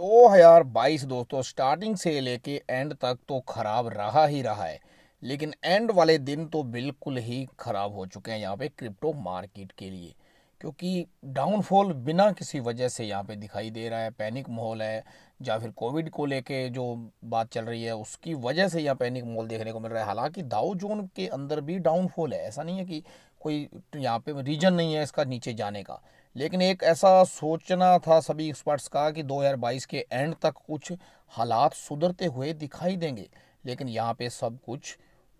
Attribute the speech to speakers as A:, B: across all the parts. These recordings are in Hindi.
A: दो हज़ार बाईस दोस्तों स्टार्टिंग से लेके एंड तक तो ख़राब रहा ही रहा है लेकिन एंड वाले दिन तो बिल्कुल ही ख़राब हो चुके हैं यहाँ पे क्रिप्टो मार्केट के लिए क्योंकि डाउनफॉल बिना किसी वजह से यहाँ पे दिखाई दे रहा है पैनिक माहौल है या फिर कोविड को लेके जो बात चल रही है उसकी वजह से यहाँ पैनिक माहौल देखने को मिल रहा है हालांकि दाऊ जोन के अंदर भी डाउनफॉल है ऐसा नहीं है कि कोई यहाँ पे रीजन नहीं है इसका नीचे जाने का लेकिन एक ऐसा सोचना था सभी एक्सपर्ट्स का कि 2022 के एंड तक कुछ हालात सुधरते हुए दिखाई देंगे लेकिन यहाँ पे सब कुछ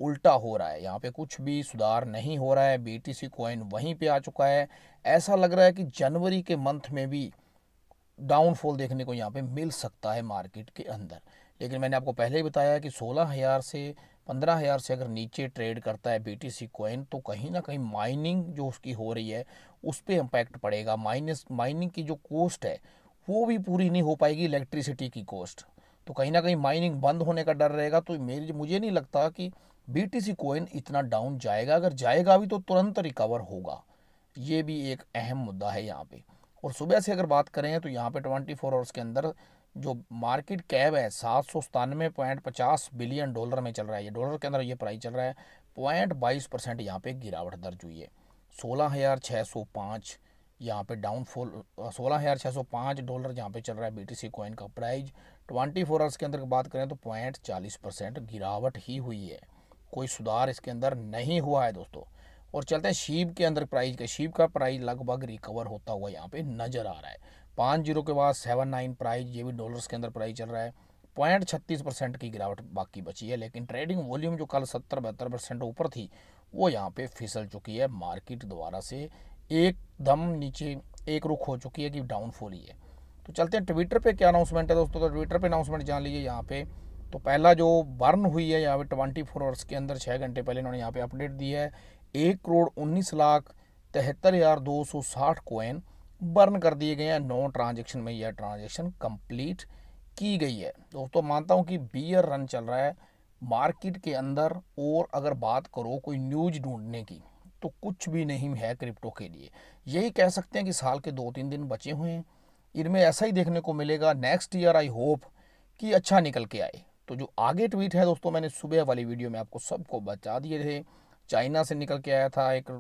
A: उल्टा हो रहा है यहाँ पे कुछ भी सुधार नहीं हो रहा है बीटीसी कॉइन वहीं पे आ चुका है ऐसा लग रहा है कि जनवरी के मंथ में भी डाउनफॉल देखने को यहाँ पे मिल सकता है मार्केट के अंदर लेकिन मैंने आपको पहले ही बताया कि सोलह हज़ार से पंद्रह हज़ार से अगर नीचे ट्रेड करता है बीटीसी कॉइन तो कहीं ना कहीं माइनिंग जो उसकी हो रही है उस पर इम्पैक्ट पड़ेगा माइनस माइनिंग की जो कॉस्ट है वो भी पूरी नहीं हो पाएगी इलेक्ट्रिसिटी की कॉस्ट तो कहीं ना कहीं माइनिंग बंद होने का डर रहेगा तो मेरी मुझे नहीं लगता कि बी टी कॉइन इतना डाउन जाएगा अगर जाएगा भी तो तुरंत रिकवर होगा ये भी एक अहम मुद्दा है यहाँ पर और सुबह से अगर बात करें तो यहाँ पे 24 फोर आवर्स के अंदर जो मार्केट कैब है सात सौ सतानवे पॉइंट पचास बिलियन डॉलर में चल रहा है ये डॉलर के अंदर ये प्राइस चल रहा है पॉइंट बाईस परसेंट यहाँ पर गिरावट दर्ज हुई है सोलह हज़ार छः सौ पाँच यहाँ पर डाउनफॉल सोलह हज़ार छः सौ पाँच डॉलर यहाँ पे चल रहा है बी टी सी कॉइन का प्राइज ट्वेंटी फोर आवर्स के अंदर बात करें तो पॉइंट चालीस परसेंट गिरावट ही हुई है कोई सुधार इसके अंदर नहीं हुआ है दोस्तों और चलते हैं शीप के अंदर प्राइस के शीप का प्राइस लगभग रिकवर होता हुआ यहाँ पे नज़र आ रहा है पाँच जीरो के बाद सेवन नाइन प्राइज ये भी डॉलर्स के अंदर प्राइस चल रहा है पॉइंट छत्तीस परसेंट की गिरावट बाकी बची है लेकिन ट्रेडिंग वॉल्यूम जो कल सत्तर बहत्तर परसेंट ऊपर थी वो यहाँ पे फिसल चुकी है मार्केट द्वारा से एकदम नीचे एक रुख हो चुकी है कि डाउनफॉल ही है तो चलते हैं ट्विटर पर क्या अनाउंसमेंट है दोस्तों तो ट्विटर पर अनाउंसमेंट जान लीजिए यहाँ पे तो पहला जो बर्न हुई है यहाँ पे ट्वेंटी फोर आवर्स के अंदर छः घंटे पहले इन्होंने यहाँ पे अपडेट दी है एक करोड़ उन्नीस लाख तिहत्तर हज़ार दो सौ साठ कोइन बर्न कर दिए गए हैं नौ ट्रांजेक्शन में यह ट्रांजेक्शन कंप्लीट की गई है दोस्तों मानता हूँ कि बीयर रन चल रहा है मार्केट के अंदर और अगर बात करो कोई न्यूज ढूंढने की तो कुछ भी नहीं है क्रिप्टो के लिए यही कह सकते हैं कि साल के दो तीन दिन बचे हुए हैं इनमें ऐसा ही देखने को मिलेगा नेक्स्ट ईयर आई होप कि अच्छा निकल के आए तो जो आगे ट्वीट है दोस्तों मैंने सुबह वाली वीडियो में आपको सबको बचा दिए थे चाइना से निकल के आया था एक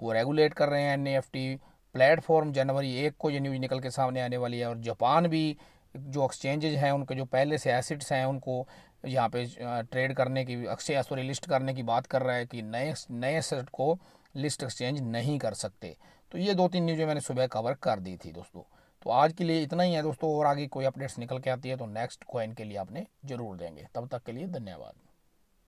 A: वो रेगुलेट कर रहे हैं एन एफ टी प्लेटफॉर्म जनवरी एक को ये न्यूज़ निकल के सामने आने वाली है और जापान भी जो एक्सचेंजेज हैं उनके जो पहले से एसिड्स हैं उनको यहाँ पे ट्रेड करने की एक्सचेंज सॉरी लिस्ट करने की बात कर रहा है कि नए नए एसेट को लिस्ट एक्सचेंज नहीं कर सकते तो ये दो तीन न्यूज़ें मैंने सुबह कवर कर दी थी दोस्तों तो आज के लिए इतना ही है दोस्तों और आगे कोई अपडेट्स निकल के आती है तो नेक्स्ट कॉइन के लिए आपने जरूर देंगे तब तक के लिए धन्यवाद